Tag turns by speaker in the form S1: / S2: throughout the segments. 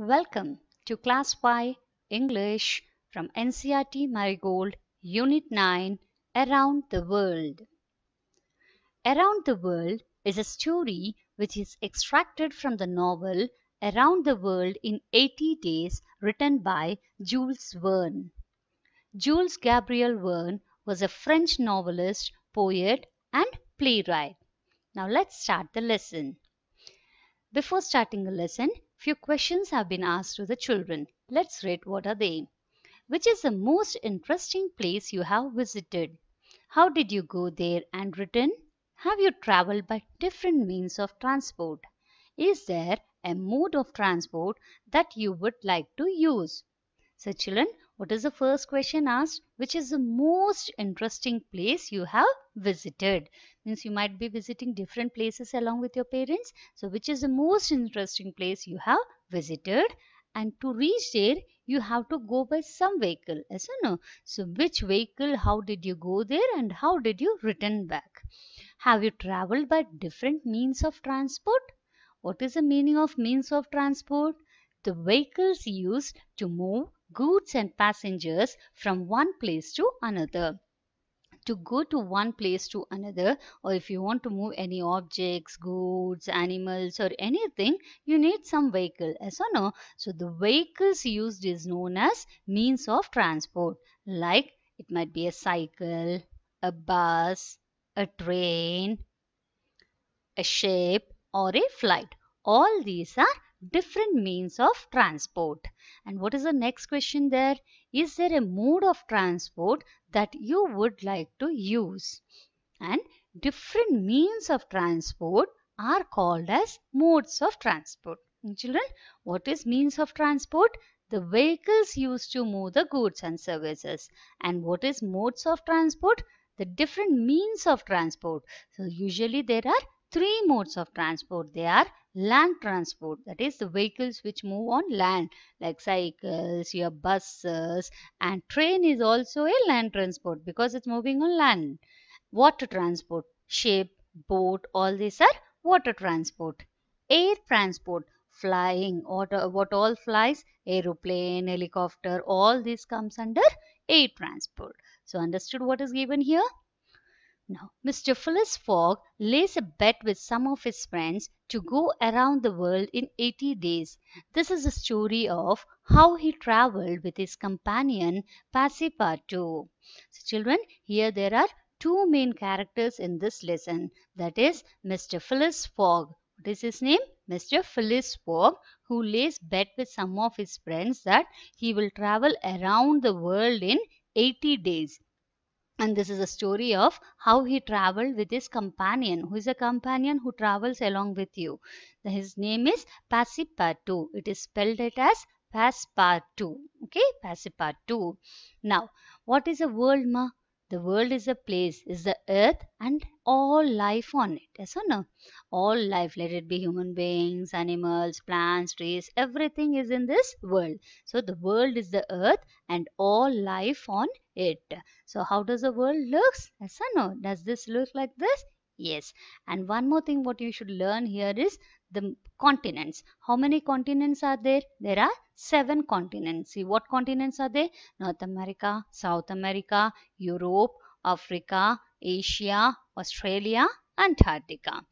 S1: Welcome to Class Y English from NCRT Marigold Unit 9 Around the World. Around the World is a story which is extracted from the novel Around the World in 80 Days written by Jules Verne. Jules Gabriel Verne was a French novelist, poet and playwright. Now let's start the lesson. Before starting the lesson, Few questions have been asked to the children. Let's read what are they. Which is the most interesting place you have visited? How did you go there and return? Have you traveled by different means of transport? Is there a mode of transport that you would like to use? So children, what is the first question asked? which is the most interesting place you have visited means you might be visiting different places along with your parents so which is the most interesting place you have visited and to reach there you have to go by some vehicle yes or no so which vehicle how did you go there and how did you return back have you traveled by different means of transport what is the meaning of means of transport the vehicles used to move goods and passengers from one place to another to go to one place to another or if you want to move any objects goods animals or anything you need some vehicle yes or no so the vehicles used is known as means of transport like it might be a cycle a bus a train a ship or a flight all these are different means of transport. And what is the next question there? Is there a mode of transport that you would like to use? And different means of transport are called as modes of transport. And hmm, children, what is means of transport? The vehicles used to move the goods and services. And what is modes of transport? The different means of transport. So usually there are three modes of transport. They are land transport that is the vehicles which move on land like cycles your buses and train is also a land transport because it's moving on land water transport ship boat all these are water transport air transport flying what, what all flies aeroplane helicopter all this comes under air transport so understood what is given here now, Mr. Phyllis Fogg lays a bet with some of his friends to go around the world in 80 days. This is a story of how he traveled with his companion Passepartout. So children, here there are two main characters in this lesson. That is Mr. Phyllis Fogg. What is his name? Mr. Phyllis Fogg who lays bet with some of his friends that he will travel around the world in 80 days and this is a story of how he traveled with his companion who is a companion who travels along with you his name is Passepartout it is spelled it as Passepartout okay Passepartout now what is a world ma the world is a place, is the earth and all life on it. Yes or no? All life, let it be human beings, animals, plants, trees, everything is in this world. So the world is the earth and all life on it. So how does the world looks? Yes or no? Does this look like this? Yes. And one more thing what you should learn here is the continents. How many continents are there? There are seven continents. See what continents are there? North America, South America, Europe, Africa, Asia, Australia, Antarctica.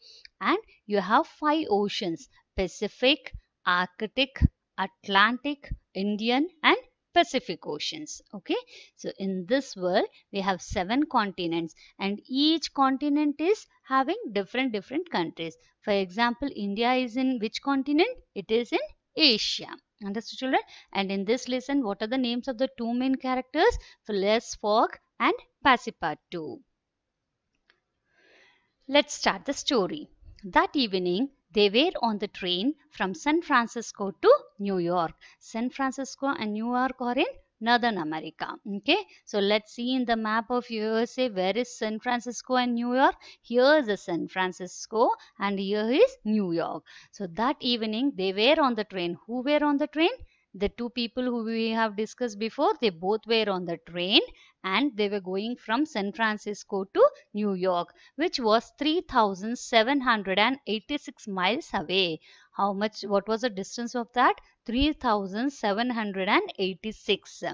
S1: And you have five oceans, Pacific, Arctic, Atlantic, Indian and Pacific Oceans. Okay, so in this world we have seven continents and each continent is having different different countries. For example, India is in which continent? It is in Asia. Understood children? And in this lesson, what are the names of the two main characters? Phileas Fogg and 2. Let's start the story. That evening, they were on the train from San Francisco to New York. San Francisco and New York are in Northern America. Okay, so let's see in the map of USA where is San Francisco and New York. Here is San Francisco and here is New York. So that evening they were on the train. Who were on the train? The two people who we have discussed before, they both were on the train and they were going from San Francisco to New York, which was 3,786 miles away. How much, what was the distance of that? 3,786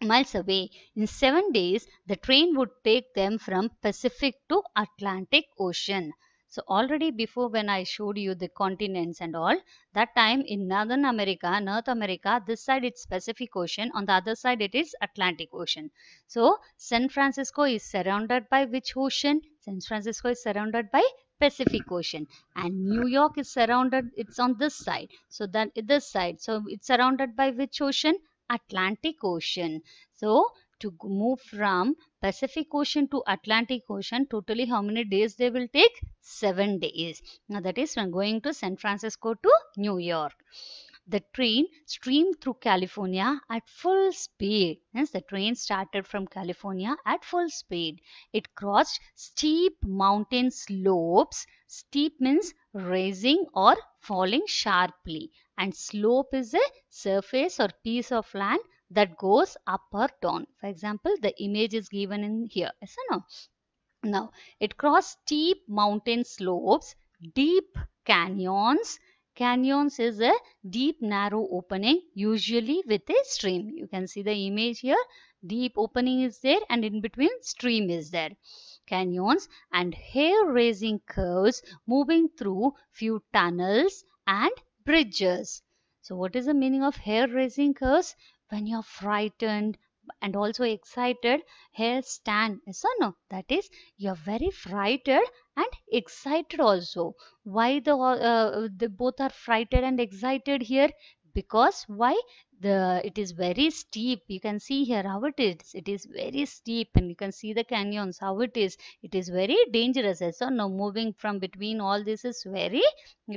S1: miles away. In seven days, the train would take them from Pacific to Atlantic Ocean. So already before when I showed you the continents and all, that time in Northern America, North America, this side it's Pacific Ocean, on the other side it is Atlantic Ocean. So San Francisco is surrounded by which ocean? San Francisco is surrounded by Pacific Ocean and New York is surrounded, it's on this side. So then this side, so it's surrounded by which ocean? Atlantic Ocean. So to move from Pacific Ocean to Atlantic Ocean, totally how many days they will take? 7 days. Now that is when going to San Francisco to New York. The train streamed through California at full speed. Hence, the train started from California at full speed. It crossed steep mountain slopes. Steep means rising or falling sharply. And slope is a surface or piece of land that goes up or down. For example, the image is given in here. Yes or no? Now, it crosses steep mountain slopes, deep canyons. Canyons is a deep narrow opening usually with a stream. You can see the image here. Deep opening is there and in between stream is there. Canyons and hair-raising curves moving through few tunnels and bridges. So what is the meaning of hair-raising curves? when you're frightened and also excited here stand yes or no that is you're very frightened and excited also why the, uh, the both are frightened and excited here because why the it is very steep you can see here how it is it is very steep and you can see the canyons how it is it is very dangerous as so now moving from between all this is very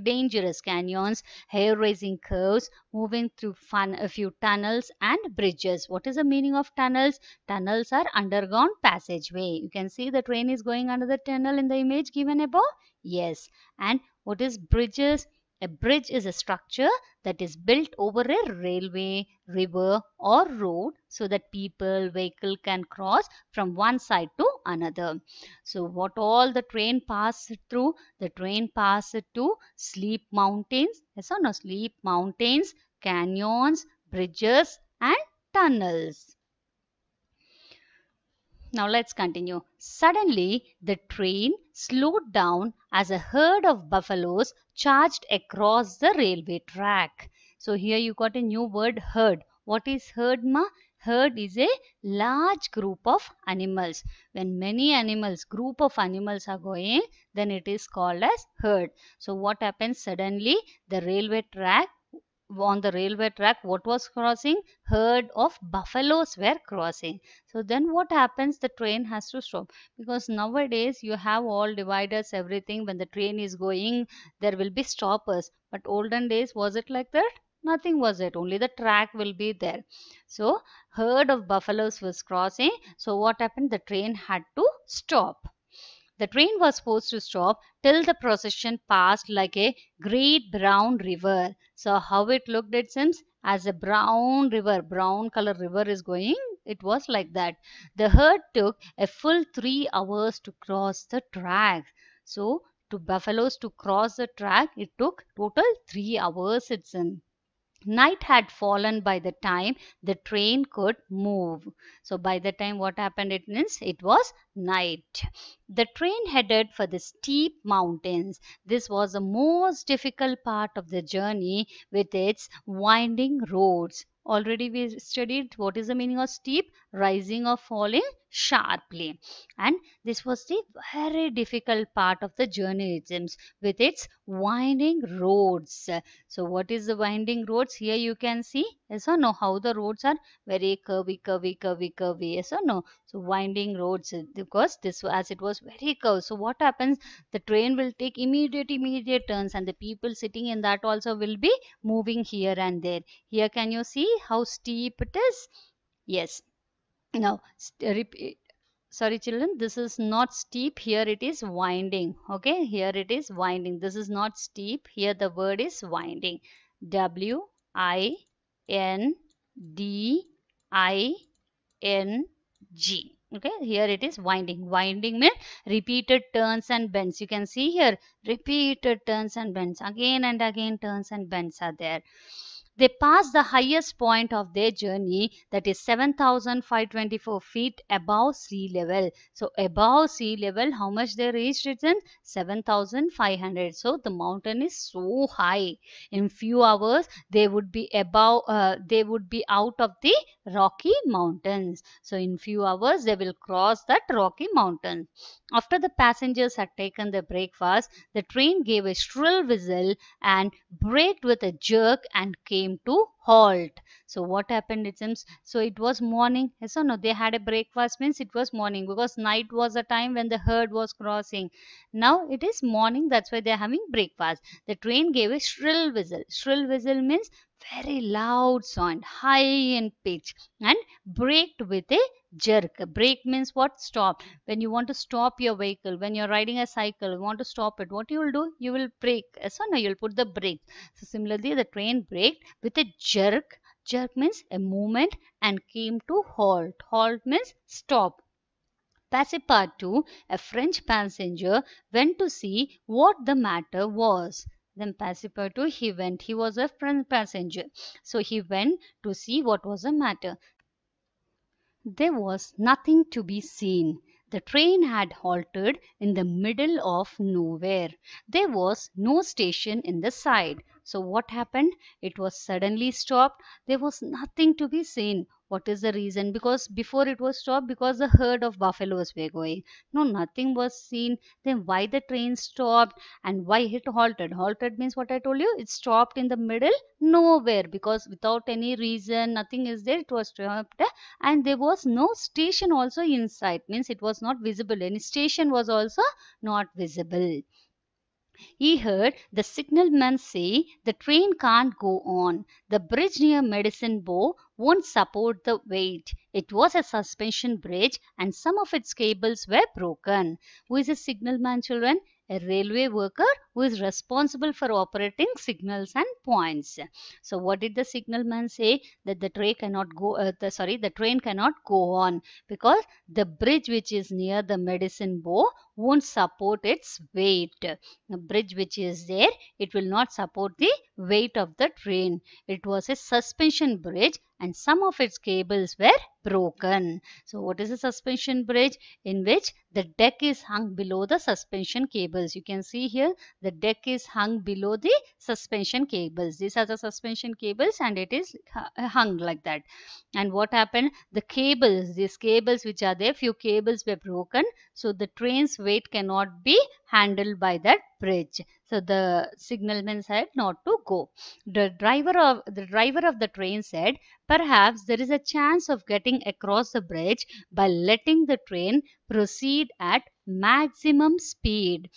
S1: dangerous canyons hair raising curves moving through fun, a few tunnels and bridges what is the meaning of tunnels tunnels are underground passageway you can see the train is going under the tunnel in the image given above yes and what is bridges a bridge is a structure that is built over a railway, river or road so that people, vehicle can cross from one side to another. So what all the train pass through? The train pass to sleep mountains, yes or no? Sleep mountains, canyons, bridges and tunnels. Now let's continue. Suddenly, the train slowed down as a herd of buffaloes charged across the railway track. So here you got a new word herd. What is herd ma? Herd is a large group of animals. When many animals, group of animals are going, then it is called as herd. So what happens suddenly? The railway track on the railway track what was crossing herd of buffaloes were crossing so then what happens the train has to stop because nowadays you have all dividers everything when the train is going there will be stoppers but olden days was it like that nothing was it only the track will be there so herd of buffaloes was crossing so what happened the train had to stop the train was forced to stop till the procession passed like a great brown river. So how it looked it seems as a brown river, brown color river is going. It was like that. The herd took a full three hours to cross the track. So to buffaloes to cross the track, it took total three hours it seems. Night had fallen by the time the train could move. So by the time what happened it means it was night. The train headed for the steep mountains. This was the most difficult part of the journey with its winding roads. Already we studied what is the meaning of steep, rising or falling sharply. And this was the very difficult part of the journey with its winding roads. So what is the winding roads? Here you can see Yes or no? How the roads are very curvy, curvy, curvy, curvy. Yes or no? So winding roads because uh, this as it was very curved. So what happens? The train will take immediate, immediate turns and the people sitting in that also will be moving here and there. Here can you see how steep it is? Yes. Now, uh, uh, sorry children this is not steep here it is winding okay here it is winding this is not steep here the word is winding w i N D I N G okay here it is winding winding means repeated turns and bends you can see here repeated turns and bends again and again turns and bends are there they passed the highest point of their journey that is 7524 feet above sea level. So above sea level how much they reached it 7500. So the mountain is so high. In few hours they would be above uh, they would be out of the rocky mountains. So in few hours they will cross that rocky mountain. After the passengers had taken their breakfast the train gave a shrill whistle and braked with a jerk and came came to halt. So what happened it seems? So it was morning. Yes or no? They had a breakfast means it was morning because night was the time when the herd was crossing. Now it is morning. That's why they are having breakfast. The train gave a shrill whistle. Shrill whistle means very loud sound, high in pitch and braked with a jerk. Brake means what? Stop. When you want to stop your vehicle, when you're riding a cycle, you want to stop it, what you will do? You will brake. So now you'll put the brake. So similarly, the train braked with a jerk. Jerk means a movement and came to halt. Halt means stop. Passepartout, a French passenger, went to see what the matter was. Then passenger too, he went. He was a friend passenger. So he went to see what was the matter. There was nothing to be seen. The train had halted in the middle of nowhere. There was no station in the side. So what happened? It was suddenly stopped. There was nothing to be seen what is the reason because before it was stopped because the herd of buffaloes were going no nothing was seen then why the train stopped and why it halted halted means what i told you it stopped in the middle nowhere because without any reason nothing is there it was stopped and there was no station also inside means it was not visible any station was also not visible he heard the signalman say the train can't go on. The bridge near Medicine Bow won't support the weight. It was a suspension bridge and some of its cables were broken. Who is a signalman children? a railway worker who is responsible for operating signals and points so what did the signalman say that the train cannot go uh, the, sorry the train cannot go on because the bridge which is near the medicine bow won't support its weight. The bridge which is there, it will not support the weight of the train. It was a suspension bridge and some of its cables were broken. So what is a suspension bridge? In which the deck is hung below the suspension cables. You can see here the deck is hung below the suspension cables. These are the suspension cables and it is hung like that. And what happened? The cables, these cables which are there, few cables were broken. So the trains weight cannot be handled by that bridge. So the signalman said not to go. The driver of the driver of the train said, perhaps there is a chance of getting across the bridge by letting the train proceed at maximum speed.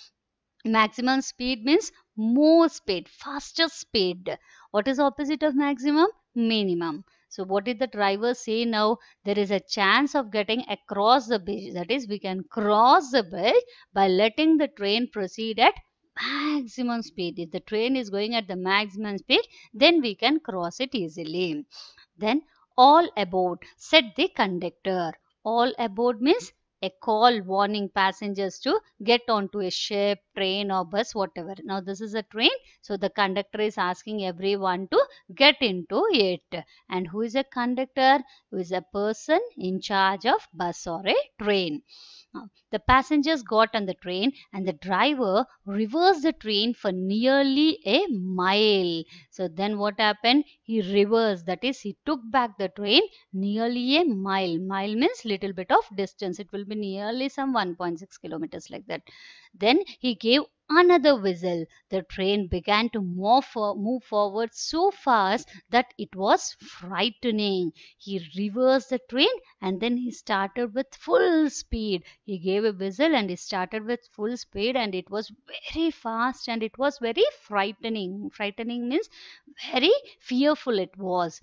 S1: Maximum speed means more speed, faster speed. What is opposite of maximum? Minimum. So what did the driver say now? There is a chance of getting across the bridge. That is, we can cross the bridge by letting the train proceed at maximum speed. If the train is going at the maximum speed, then we can cross it easily. Then all aboard, said the conductor. All aboard means a call warning passengers to get onto a ship, train or bus, whatever. Now this is a train. So the conductor is asking everyone to get into it. And who is a conductor? Who is a person in charge of bus or a train. Now, the passengers got on the train and the driver reversed the train for nearly a mile. So then what happened? He reversed, that is, he took back the train nearly a mile. Mile means little bit of distance. It will be nearly some 1.6 kilometers like that. Then he gave another whistle. The train began to move forward so fast that it was frightening. He reversed the train and then he started with full speed. He gave a whistle and he started with full speed and it was very fast and it was very frightening. Frightening means very fearful it was.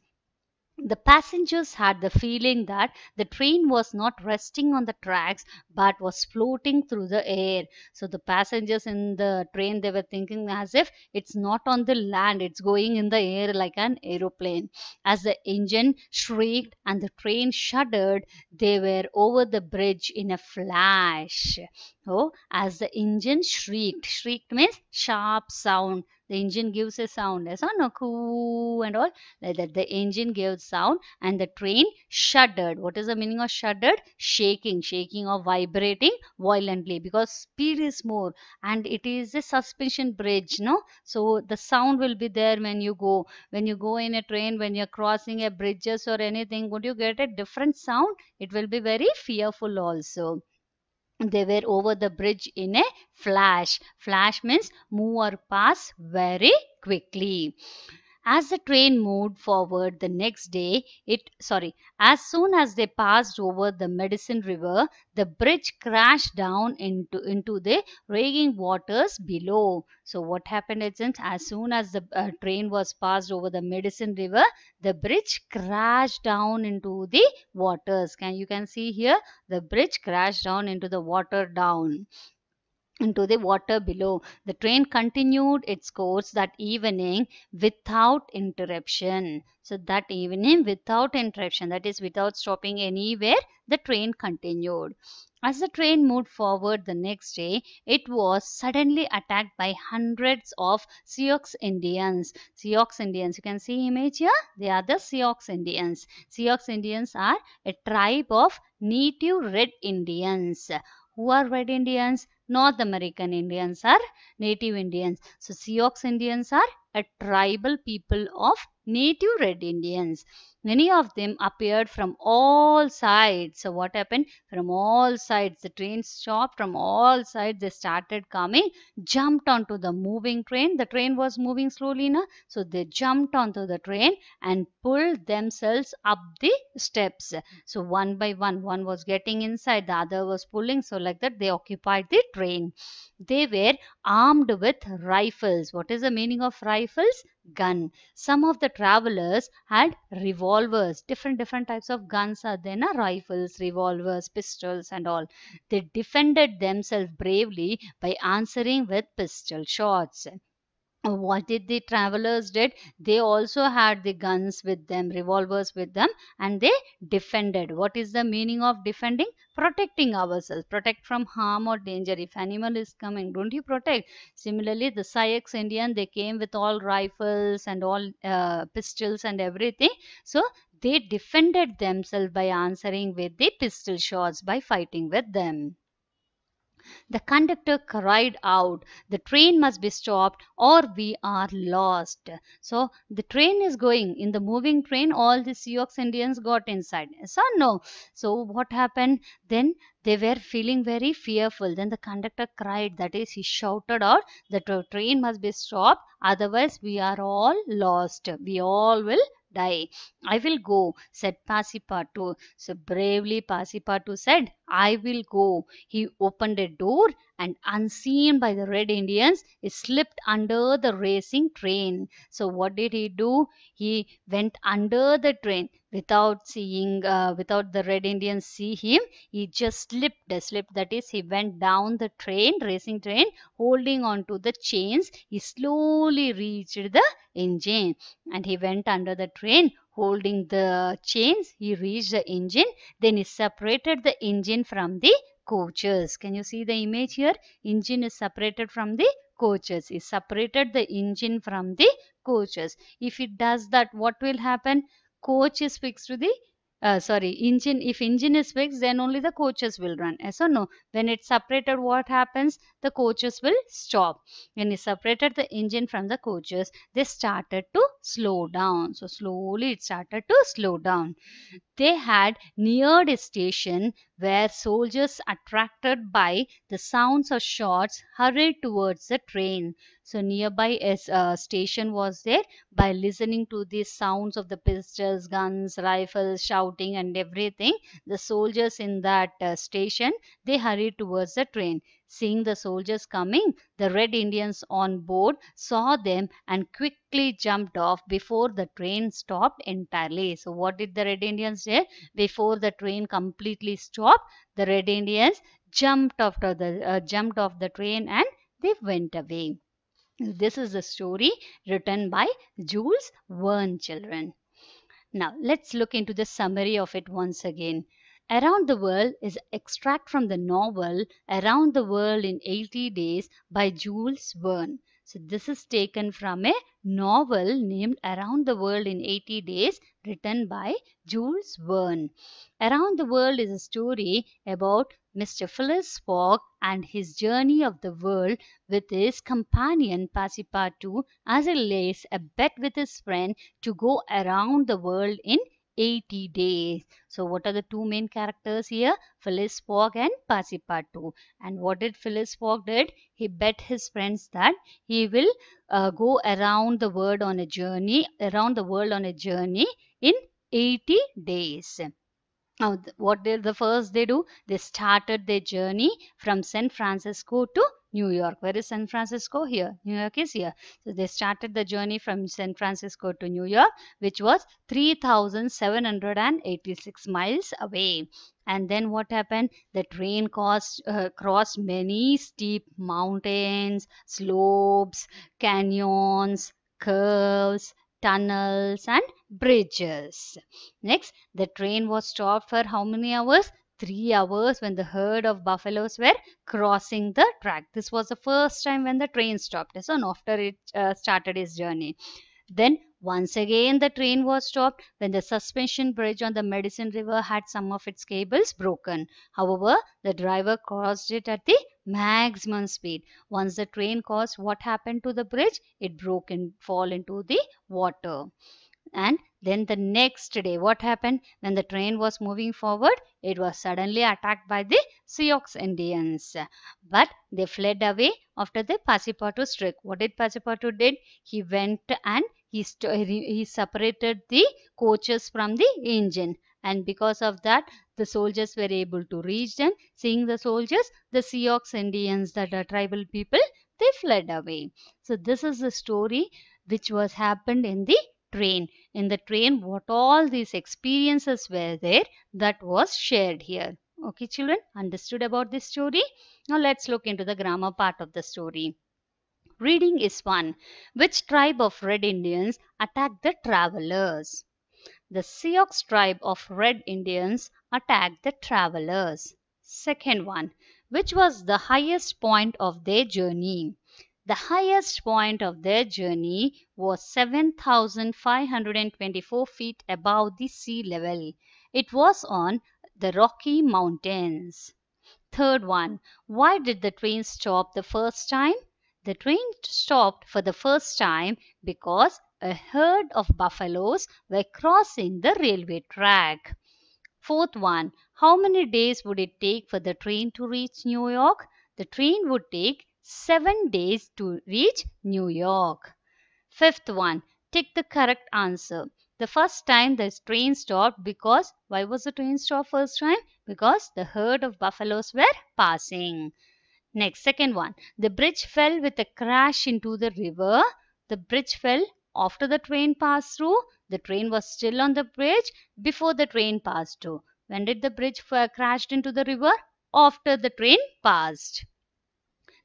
S1: The passengers had the feeling that the train was not resting on the tracks but was floating through the air. So the passengers in the train they were thinking as if it's not on the land, it's going in the air like an aeroplane. As the engine shrieked and the train shuddered, they were over the bridge in a flash. So oh, as the engine shrieked, shrieked means sharp sound the engine gives a sound as on a coo and all like that the engine gives sound and the train shuddered what is the meaning of shuddered shaking shaking or vibrating violently because speed is more and it is a suspension bridge no so the sound will be there when you go when you go in a train when you're crossing a bridges or anything would you get a different sound it will be very fearful also they were over the bridge in a flash. Flash means move or pass very quickly. As the train moved forward the next day, it sorry, as soon as they passed over the Medicine River, the bridge crashed down into into the raging waters below. So what happened is as soon as the uh, train was passed over the Medicine River, the bridge crashed down into the waters. Can you can see here the bridge crashed down into the water down into the water below. The train continued its course that evening without interruption. So that evening without interruption, that is without stopping anywhere, the train continued. As the train moved forward the next day, it was suddenly attacked by hundreds of Sioux Indians. Sioux Indians, you can see image here. They are the Sioux Indians. Sioux Indians are a tribe of native Red Indians. Who are Red Indians? North American Indians are native Indians. So Sioux Indians are a tribal people of native Red Indians. Many of them appeared from all sides. So what happened? From all sides, the train stopped from all sides. They started coming, jumped onto the moving train. The train was moving slowly now. So they jumped onto the train and pulled themselves up the steps. So one by one, one was getting inside, the other was pulling. So like that, they occupied the train. They were armed with rifles. What is the meaning of rifle? rifles, gun. Some of the travelers had revolvers. Different, different types of guns are there. Na? Rifles, revolvers, pistols and all. They defended themselves bravely by answering with pistol shots what did the travelers did they also had the guns with them revolvers with them and they defended what is the meaning of defending protecting ourselves protect from harm or danger if animal is coming don't you protect similarly the Syx indian they came with all rifles and all uh, pistols and everything so they defended themselves by answering with the pistol shots by fighting with them the conductor cried out, The train must be stopped or we are lost. So the train is going. In the moving train, all the Sioux Indians got inside. So no. So what happened? Then they were feeling very fearful. Then the conductor cried, that is, he shouted out, The train must be stopped, otherwise, we are all lost. We all will die. I will go, said pasipatu So bravely pasipatu said, I will go. He opened a door and unseen by the Red Indians, he slipped under the racing train. So what did he do? He went under the train without seeing, uh, without the Red Indians see him. He just slipped, slipped. That is, he went down the train, racing train, holding on to the chains. He slowly reached the engine and he went under the train holding the chains, he reached the engine. Then he separated the engine from the coaches. Can you see the image here? Engine is separated from the coaches. He separated the engine from the coaches. If it does that, what will happen? Coach is fixed to the uh, sorry engine if engine is fixed then only the coaches will run yes or no when it's separated what happens the coaches will stop when it separated the engine from the coaches they started to slow down so slowly it started to slow down they had neared a station where soldiers attracted by the sounds of shots hurried towards the train so nearby a uh, station was there. By listening to the sounds of the pistols, guns, rifles, shouting and everything, the soldiers in that uh, station, they hurried towards the train. Seeing the soldiers coming, the Red Indians on board saw them and quickly jumped off before the train stopped entirely. So, what did the Red Indians do? Before the train completely stopped, the Red Indians jumped off the uh, jumped off the train and they went away. This is a story written by Jules Verne children. Now let's look into the summary of it once again. Around the World is extract from the novel Around the World in 80 Days by Jules Verne. So this is taken from a novel named Around the World in 80 Days written by Jules Verne. Around the World is a story about Mr. Phyllis Fogg and his journey of the world with his companion Passepartout as he lays a bet with his friend to go around the world in 80 days. So what are the two main characters here? Phyllis Fogg and Passepartout. And what did Phyllis Fogg did? He bet his friends that he will uh, go around the world on a journey, around the world on a journey in 80 days. Now, what did the first they do? They started their journey from San Francisco to New York. Where is San Francisco? Here. New York is here. So they started the journey from San Francisco to New York, which was 3,786 miles away. And then what happened? The train crossed, uh, crossed many steep mountains, slopes, canyons, curves, tunnels and bridges. Next, the train was stopped for how many hours? three hours when the herd of buffaloes were crossing the track. This was the first time when the train stopped so after it uh, started its journey. Then once again the train was stopped when the suspension bridge on the Medicine River had some of its cables broken. However, the driver crossed it at the maximum speed. Once the train crossed, what happened to the bridge? It broke and fall into the water. And then the next day, what happened? When the train was moving forward, it was suddenly attacked by the Sioux Indians. But they fled away after the Pasipatu strike. What did Pasipatu did? He went and he, he separated the coaches from the engine. And because of that, the soldiers were able to reach them. Seeing the soldiers, the Sioux Indians, that are tribal people, they fled away. So this is the story which was happened in the train. In the train, what all these experiences were there that was shared here. Okay, children, understood about this story? Now let's look into the grammar part of the story. Reading is one. Which tribe of Red Indians attacked the travelers? The Sioux tribe of Red Indians attacked the travelers. Second one. Which was the highest point of their journey? The highest point of their journey was 7,524 feet above the sea level. It was on the Rocky Mountains. Third one, why did the train stop the first time? The train stopped for the first time because a herd of buffaloes were crossing the railway track. Fourth one, how many days would it take for the train to reach New York? The train would take 7 days to reach New York. Fifth one, tick the correct answer. The first time the train stopped because, why was the train stopped first time? Because the herd of buffaloes were passing. Next, second one, the bridge fell with a crash into the river. The bridge fell after the train passed through. The train was still on the bridge before the train passed through. When did the bridge crashed into the river? After the train passed.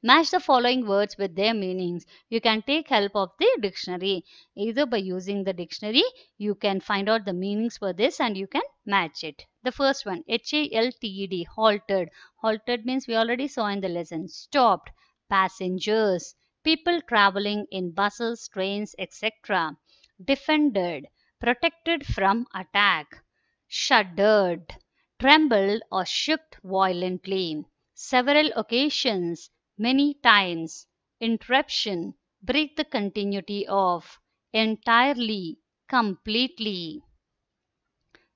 S1: Match the following words with their meanings. You can take help of the dictionary. Either by using the dictionary, you can find out the meanings for this and you can match it. The first one, H-A-L-T-E-D, halted. Halted means we already saw in the lesson. Stopped. Passengers. People traveling in buses, trains, etc. Defended. Protected from attack. Shuddered. Trembled or shook violently. Several occasions many times, interruption, break the continuity of, entirely, completely.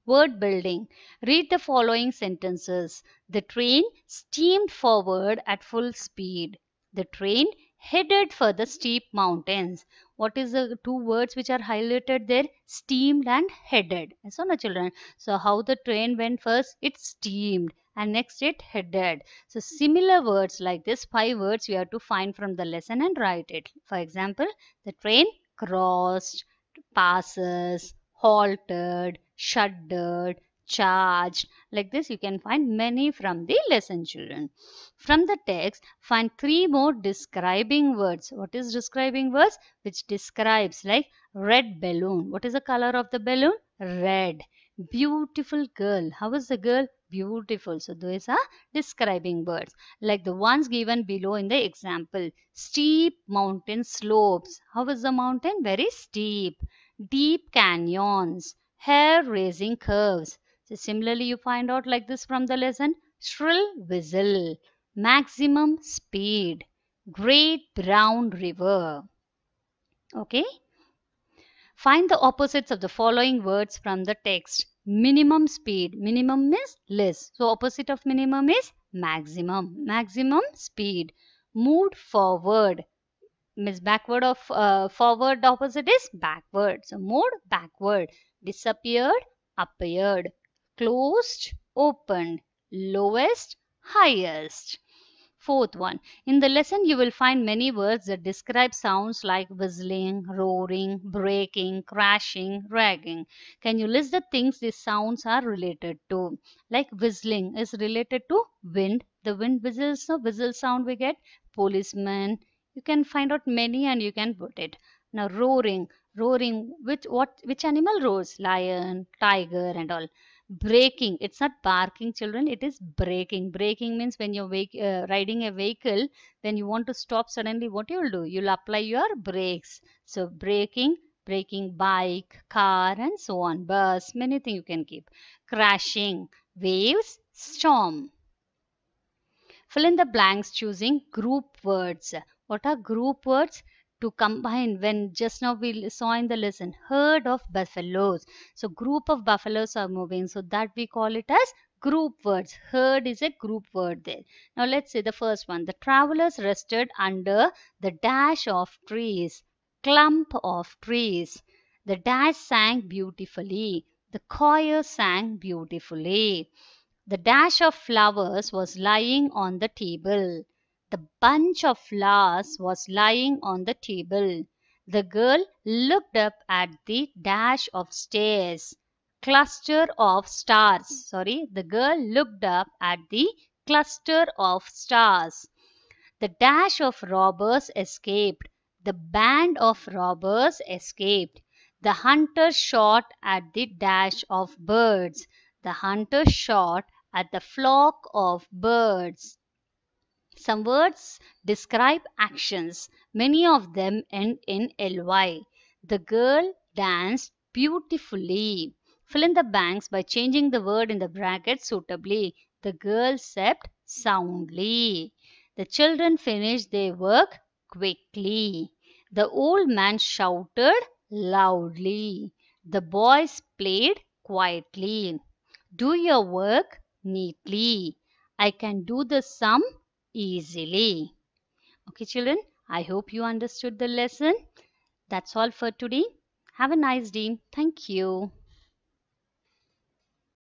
S1: Word building. Read the following sentences. The train steamed forward at full speed. The train headed for the steep mountains. What is the two words which are highlighted there? Steamed and headed. So, children. So, how the train went first? It steamed and next it headed. So similar words like this five words you have to find from the lesson and write it. For example, the train crossed, passes, halted, shuddered, charged. Like this you can find many from the lesson children. From the text find three more describing words. What is describing words? Which describes like red balloon. What is the color of the balloon? Red. Beautiful girl. How is the girl? Beautiful. So those are describing words like the ones given below in the example. Steep mountain slopes. How is the mountain? Very steep. Deep canyons. Hair-raising curves. So similarly, you find out like this from the lesson. Shrill whistle. Maximum speed. Great brown river. Okay. Find the opposites of the following words from the text minimum speed. Minimum is less. So opposite of minimum is maximum. Maximum speed. Moved forward. Means backward of uh, forward. The opposite is backward. So moved backward. Disappeared. Appeared. Closed. Opened. Lowest. Highest. Fourth one, in the lesson you will find many words that describe sounds like whistling, roaring, breaking, crashing, ragging. Can you list the things these sounds are related to? Like whistling is related to wind. The wind whistles, the whistle sound we get. Policeman. You can find out many and you can put it. Now roaring, roaring, which, what, which animal roars? Lion, tiger and all. Breaking. it's not parking children it is breaking. Breaking means when you're uh, riding a vehicle then you want to stop suddenly what you'll do you'll apply your brakes so braking braking bike car and so on bus many things you can keep crashing waves storm fill in the blanks choosing group words what are group words to combine when just now we saw in the lesson herd of buffaloes. So group of buffaloes are moving. So that we call it as group words. Herd is a group word there. Now let's see the first one. The travelers rested under the dash of trees, clump of trees. The dash sang beautifully. The choir sang beautifully. The dash of flowers was lying on the table. The bunch of flowers was lying on the table. The girl looked up at the dash of stairs. Cluster of stars. Sorry, the girl looked up at the cluster of stars. The dash of robbers escaped. The band of robbers escaped. The hunter shot at the dash of birds. The hunter shot at the flock of birds. Some words describe actions. Many of them end in ly. The girl danced beautifully. Fill in the blanks by changing the word in the bracket suitably. The girl slept soundly. The children finished their work quickly. The old man shouted loudly. The boys played quietly. Do your work neatly. I can do the sum easily. Okay children, I hope you understood the lesson. That's all for today. Have a nice day. Thank you.